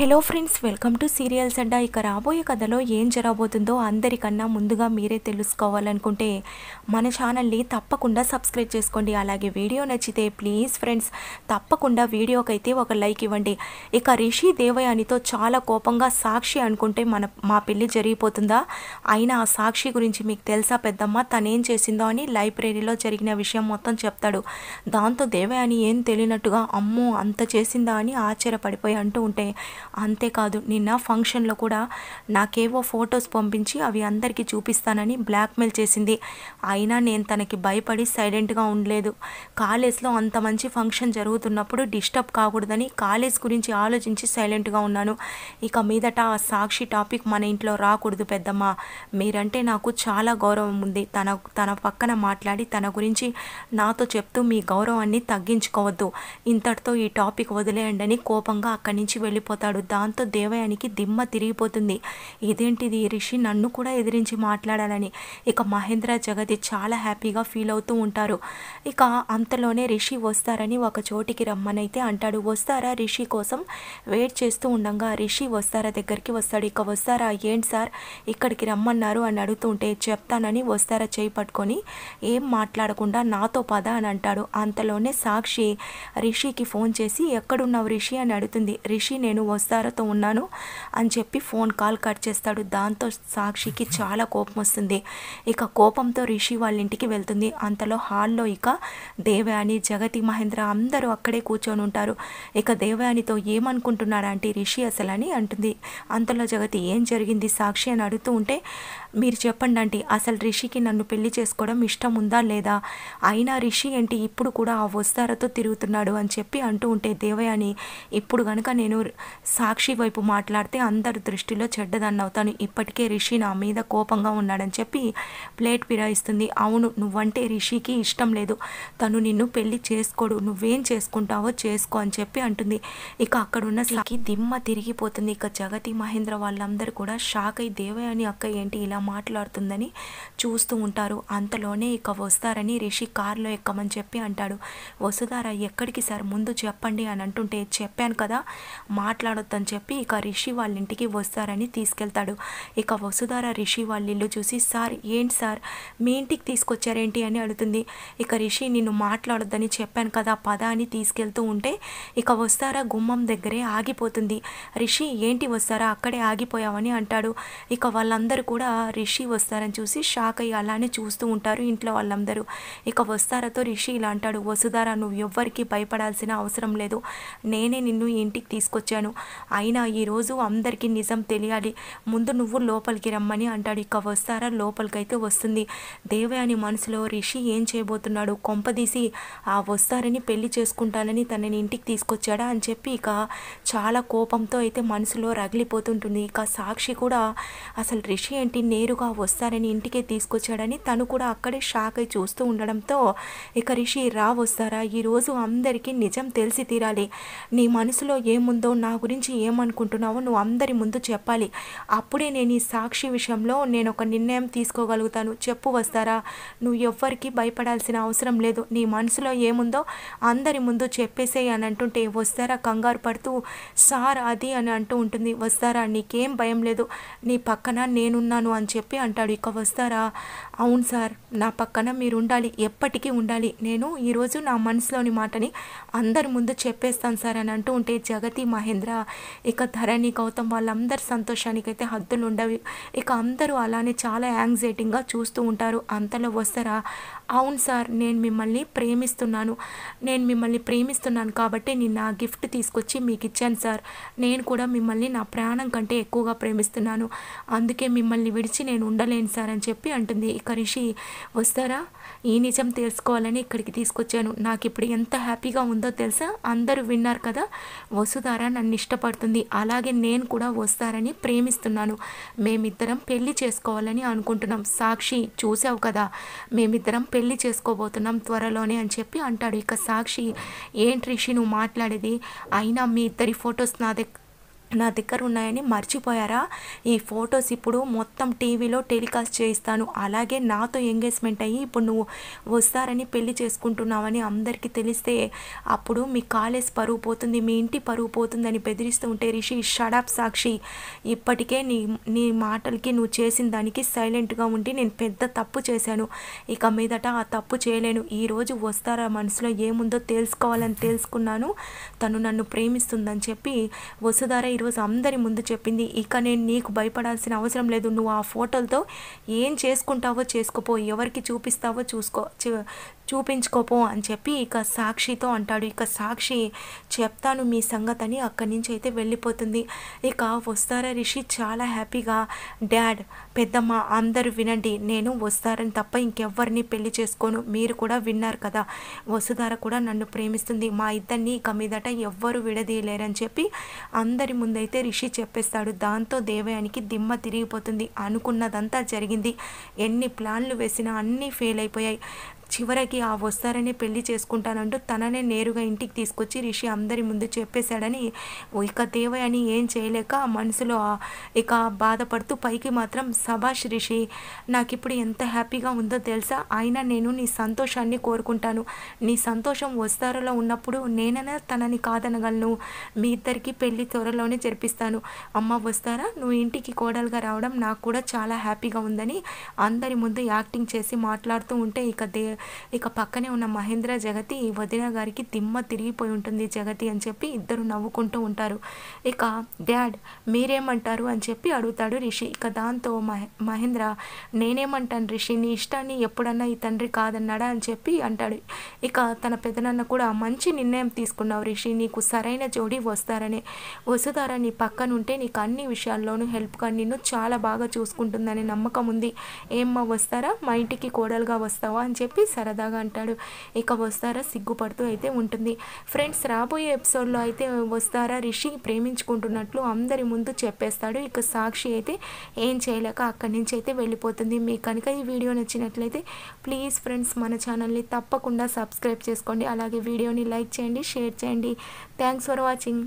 hello friends welcome to serials and ఇక రాబోయే కథలో ఏం జరగబోతుందో అందరికన్నా ముందుగా మీరే తెలుసుకోవాలనుకుంటే మన ఛానల్ని తప్పకుండా సబ్స్క్రైబ్ చేసుకోండి అలాగే వీడియో నచ్చితే ప్లీజ్ ఫ్రెండ్స్ తప్పకుండా వీడియోకైతే ఒక లైక్ ఇవ్వండి ఇక రిషి దేవయానితో చాలా కోపంగా సాక్షి అనుకుంటే మన మా పెళ్ళి జరిగిపోతుందా అయినా ఆ సాక్షి గురించి మీకు తెలుసా పెద్దమ్మ తనేం చేసిందో అని లైబ్రరీలో జరిగిన విషయం మొత్తం చెప్తాడు దాంతో దేవయాని ఏం తెలియనట్టుగా అమ్మో అంత చేసిందా అని ఆశ్చర్యపడిపోయి అంటూ ఉంటే అంతేకాదు నిన్న ఫంక్షన్లో కూడా నాకేవో ఫొటోస్ పంపించి అవి అందరికీ చూపిస్తానని బ్లాక్మెయిల్ చేసింది అయినా నేను తనకి భయపడి సైలెంట్గా ఉండలేదు కాలేజ్లో అంత మంచి ఫంక్షన్ జరుగుతున్నప్పుడు డిస్టర్బ్ కాకూడదని కాలేజ్ గురించి ఆలోచించి సైలెంట్గా ఉన్నాను ఇక మీదట ఆ సాక్షి టాపిక్ మన ఇంట్లో రాకూడదు పెద్దమ్మ మీరంటే నాకు చాలా గౌరవం ఉంది తన తన పక్కన మాట్లాడి తన గురించి నాతో చెప్తూ మీ గౌరవాన్ని తగ్గించుకోవద్దు ఇంతటితో ఈ టాపిక్ వదిలేయండి అని కోపంగా అక్కడి నుంచి వెళ్ళిపోతాడు మాట్లాడతాడు దాంతో దేవయానికి దిమ్మ తిరిగిపోతుంది ఇదేంటిది రిషి నన్ను కూడా ఎదిరించి మాట్లాడాలని ఇక మహేంద్ర జగతి చాలా హ్యాపీగా ఫీల్ అవుతూ ఉంటారు ఇక అంతలోనే రిషి వస్తారని ఒక చోటికి రమ్మనైతే అంటాడు వస్తారా రిషి కోసం వెయిట్ చేస్తూ ఉండగా రిషి వస్తారా దగ్గరికి వస్తాడు ఇక వస్తారా ఏంటి సార్ ఇక్కడికి రమ్మన్నారు అని అడుగుతుంటే చెప్తానని వస్తారా చేయి పట్టుకొని ఏం మాట్లాడకుండా నాతో పద అని అంటాడు అంతలోనే సాక్షి రిషికి ఫోన్ చేసి ఎక్కడున్నావు రిషి అని అడుగుతుంది రిషి నేను వస్తారతో ఉన్నాను అని చెప్పి ఫోన్ కాల్ కట్ చేస్తాడు దాంతో సాక్షికి చాలా కోపం వస్తుంది ఇక కోపంతో రిషి వాళ్ళ ఇంటికి వెళ్తుంది అంతలో హాల్లో ఇక దేవయాని జగతి మహేంద్ర అందరూ అక్కడే కూర్చొని ఉంటారు ఇక దేవయానితో ఏమనుకుంటున్నారంటే రిషి అసలు అని అంటుంది అంతలో జగతి ఏం జరిగింది సాక్షి అని అడుగుతూ ఉంటే మీరు చెప్పండి అంటే అసలు రిషికి నన్ను పెళ్లి చేసుకోవడం ఇష్టం ఉందా లేదా అయినా రిషి ఏంటి ఇప్పుడు కూడా ఆ వస్తారతో తిరుగుతున్నాడు అని చెప్పి అంటూ ఉంటే దేవయాని ఇప్పుడు కనుక నేను సాక్షి వైపు మాట్లాడితే అందరి దృష్టిలో చెడ్డదాన్ని తను ఇప్పటికే రిషి నా మీద కోపంగా ఉన్నాడని చెప్పి ప్లేట్ పిరాయిస్తుంది అవును నువ్వంటే రిషికి ఇష్టం లేదు తను నిన్ను పెళ్లి చేసుకోడు నువ్వేం చేసుకుంటావో చేసుకో అని చెప్పి అంటుంది ఇక అక్కడున్న సాకి దిమ్మ తిరిగిపోతుంది ఇక జగతి మహేంద్ర వాళ్ళందరూ కూడా షాక్ అయి దేవయ్య అని అక్క ఏంటి ఇలా మాట్లాడుతుందని చూస్తూ ఉంటారు అంతలోనే ఇక వస్తారని రిషి కారులో ఎక్కమని చెప్పి అంటాడు వసుధారా ఎక్కడికి సార్ ముందు చెప్పండి అని అంటుంటే చెప్పాను కదా మాట్లాడు మాట్లాడొద్దని చెప్పి ఇక రిషి వాళ్ళ ఇంటికి వస్తారని తీసుకెళ్తాడు ఇక వసుధార రిషి వాళ్ళ ఇల్లు చూసి సార్ ఏంటి సార్ మీ ఇంటికి తీసుకొచ్చారేంటి అని అడుగుతుంది ఇక రిషి నిన్ను మాట్లాడొద్దని చెప్పాను కదా పద అని తీసుకెళ్తూ ఉంటే ఇక వస్తారా గుమ్మం దగ్గరే ఆగిపోతుంది రిషి ఏంటి వస్తారా అక్కడే ఆగిపోయావని అంటాడు ఇక వాళ్ళందరూ కూడా రిషి వస్తారని చూసి షాక్ అయ్యి అలానే చూస్తూ ఉంటారు ఇంట్లో వాళ్ళందరూ ఇక వస్తారతో రిషి ఇలా అంటాడు వసుధార నువ్వు ఎవ్వరికీ భయపడాల్సిన అవసరం లేదు నేనే నిన్ను ఇంటికి తీసుకొచ్చాను అయినా ఈరోజు అందరికీ నిజం తెలియాలి ముందు నువ్వు లోపలికి రమ్మని అంటాడు ఇక వస్తారా లోపలికైతే వస్తుంది దేవే అని మనసులో రిషి ఏం చేయబోతున్నాడు కొంపదీసి ఆ వస్తారని పెళ్లి చేసుకుంటానని తనని ఇంటికి తీసుకొచ్చాడా అని చెప్పి ఇక చాలా కోపంతో అయితే మనసులో రగిలిపోతుంటుంది ఇక సాక్షి కూడా అసలు రిషి ఏంటి నేరుగా వస్తారని ఇంటికే తీసుకొచ్చాడని తను కూడా అక్కడే షాక్ అయి చూస్తూ ఉండడంతో ఇక రిషి రా వస్తారా ఈరోజు అందరికీ నిజం తెలిసి తీరాలి నీ మనసులో ఏముందో నా గురించి గురించి ఏమనుకుంటున్నావో నువ్వు అందరి ముందు చెప్పాలి అప్పుడే నేను ఈ సాక్షి విషయంలో నేను ఒక నిర్ణయం తీసుకోగలుగుతాను చెప్పు వస్తారా నువ్వు ఎవ్వరికి భయపడాల్సిన అవసరం లేదు నీ మనసులో ఏముందో అందరి ముందు చెప్పేసే అని అంటుంటే వస్తారా కంగారు పడుతూ సార్ అది అని అంటూ ఉంటుంది వస్తారా నీకేం భయం లేదు నీ పక్కన నేనున్నాను అని చెప్పి అంటాడు ఇక వస్తారా అవును సార్ నా పక్కన మీరు ఉండాలి ఎప్పటికీ ఉండాలి నేను ఈరోజు నా మనసులోని మాటని అందరి ముందు చెప్పేస్తాను సార్ అని అంటూ ఉంటే జగతి మహేంద్ర ఇక ధరణి గౌతమ్ వాళ్ళందరి అయితే హద్దులు ఉండవు ఇక అందరూ అలానే చాలా యాంగ్జైటింగ్గా చూస్తూ ఉంటారు అంతలో వస్తారా అవును సార్ నేను మిమ్మల్ని ప్రేమిస్తున్నాను నేను మిమ్మల్ని ప్రేమిస్తున్నాను కాబట్టి నేను నా గిఫ్ట్ తీసుకొచ్చి మీకు ఇచ్చాను సార్ నేను కూడా మిమ్మల్ని నా ప్రాణం కంటే ఎక్కువగా ప్రేమిస్తున్నాను అందుకే మిమ్మల్ని విడిచి నేను ఉండలేను సార్ అని చెప్పి అంటుంది ఇక రిషి వస్తారా ఈ నిజం తెలుసుకోవాలని ఇక్కడికి తీసుకొచ్చాను నాకు ఇప్పుడు ఎంత హ్యాపీగా ఉందో తెలుసా అందరూ విన్నారు కదా వసుధారా నన్ను ఇష్టపడుతుంది అలాగే నేను కూడా వస్తారని ప్రేమిస్తున్నాను మేమిద్దరం పెళ్లి చేసుకోవాలని అనుకుంటున్నాం సాక్షి చూసావు కదా మేమిద్దరం పెళ్లి పెళ్లి చేసుకోబోతున్నాం త్వరలోనే అని చెప్పి అంటాడు ఇక సాక్షి ఏంటి రిషి నువ్వు మాట్లాడేది అయినా మీ ఇద్దరి ఫొటోస్ నా దగ్గర నా దగ్గర ఉన్నాయని మర్చిపోయారా ఈ ఫొటోస్ ఇప్పుడు మొత్తం టీవీలో టెలికాస్ట్ చేయిస్తాను అలాగే నాతో ఎంగేజ్మెంట్ అయ్యి ఇప్పుడు నువ్వు వస్తారని పెళ్లి చేసుకుంటున్నావని అందరికీ తెలిస్తే అప్పుడు మీ కాలేజ్ పరువు పోతుంది మీ ఇంటి పరువు పోతుందని బెదిరిస్తూ ఉంటే రిషి షడాప్ సాక్షి ఇప్పటికే నీ నీ మాటలకి నువ్వు చేసిన దానికి సైలెంట్గా ఉండి నేను పెద్ద తప్పు చేశాను ఇక మీదట ఆ తప్పు చేయలేను ఈరోజు వస్తారా మనసులో ఏముందో తెలుసుకోవాలని తెలుసుకున్నాను తను నన్ను ప్రేమిస్తుందని చెప్పి వసుధార ఈరోజు అందరి ముందు చెప్పింది ఇక నేను నీకు భయపడాల్సిన అవసరం లేదు నువ్వు ఆ ఫోటోలతో ఏం చేసుకుంటావో చేసుకోపో ఎవరికి చూపిస్తావో చూసుకో చూపించుకోపో అని చెప్పి ఇక సాక్షితో అంటాడు ఇక సాక్షి చెప్తాను మీ సంగతని అక్కడి నుంచి అయితే వెళ్ళిపోతుంది ఇక వస్తారా రిషి చాలా హ్యాపీగా డాడ్ పెద్దమ్మ అందరూ వినండి నేను వస్తారని తప్ప ఇంకెవ్వరిని పెళ్లి చేసుకోను మీరు కూడా విన్నారు కదా వసుధార కూడా నన్ను ప్రేమిస్తుంది మా ఇద్దరిని ఇక మీదట ఎవ్వరు విడదీయలేరని చెప్పి అందరి ముందైతే రిషి చెప్పేస్తాడు దాంతో దేవయానికి దిమ్మ తిరిగిపోతుంది అనుకున్నదంతా జరిగింది ఎన్ని ప్లాన్లు వేసినా అన్నీ ఫెయిల్ అయిపోయాయి చివరికి ఆ వస్తారనే పెళ్లి చేసుకుంటానంటూ తననే నేరుగా ఇంటికి తీసుకొచ్చి రిషి అందరి ముందు చెప్పేశాడని ఇక అని ఏం చేయలేక మనసులో ఇక బాధపడుతూ పైకి మాత్రం సభాష్ రిషి నాకు ఇప్పుడు ఎంత హ్యాపీగా ఉందో తెలుసా అయినా నేను నీ సంతోషాన్ని కోరుకుంటాను నీ సంతోషం వస్తారలో ఉన్నప్పుడు నేనైనా తనని కాదనగలను మీ ఇద్దరికి పెళ్లి త్వరలోనే జరిపిస్తాను అమ్మ వస్తారా నువ్వు ఇంటికి కోడలుగా రావడం నాకు కూడా చాలా హ్యాపీగా ఉందని అందరి ముందు యాక్టింగ్ చేసి మాట్లాడుతూ ఉంటే ఇక దే ఇక పక్కనే ఉన్న మహేంద్ర జగతి వదిన గారికి తిమ్మ తిరిగిపోయి ఉంటుంది జగతి అని చెప్పి ఇద్దరు నవ్వుకుంటూ ఉంటారు ఇక డాడ్ మీరేమంటారు అని చెప్పి అడుగుతాడు రిషి ఇక దాంతో మహేంద్ర నేనేమంటాను రిషి నీ ఇష్టాన్ని ఎప్పుడన్నా ఈ తండ్రి కాదన్నాడా అని చెప్పి అంటాడు ఇక తన పెదనాన్న కూడా మంచి నిర్ణయం తీసుకున్నావు రిషి నీకు సరైన జోడి వస్తారనే వసుధార నీ పక్కనుంటే నీకు అన్ని విషయాల్లోనూ హెల్ప్గా నిన్ను చాలా బాగా చూసుకుంటుందనే నమ్మకం ఉంది ఏమ్మా వస్తారా మా ఇంటికి కోడలుగా వస్తావా అని చెప్పి సరదాగా అంటాడు ఇక వస్తారా సిగ్గుపడుతూ అయితే ఉంటుంది ఫ్రెండ్స్ రాబోయే ఎపిసోడ్లో అయితే వస్తారా రిషి ప్రేమించుకుంటున్నట్లు అందరి ముందు చెప్పేస్తాడు ఇక సాక్షి అయితే ఏం చేయలేక అక్కడి నుంచి అయితే వెళ్ళిపోతుంది మీకు కనుక ఈ వీడియో నచ్చినట్లయితే ప్లీజ్ ఫ్రెండ్స్ మన ఛానల్ని తప్పకుండా సబ్స్క్రైబ్ చేసుకోండి అలాగే వీడియోని లైక్ చేయండి షేర్ చేయండి థ్యాంక్స్ ఫర్ వాచింగ్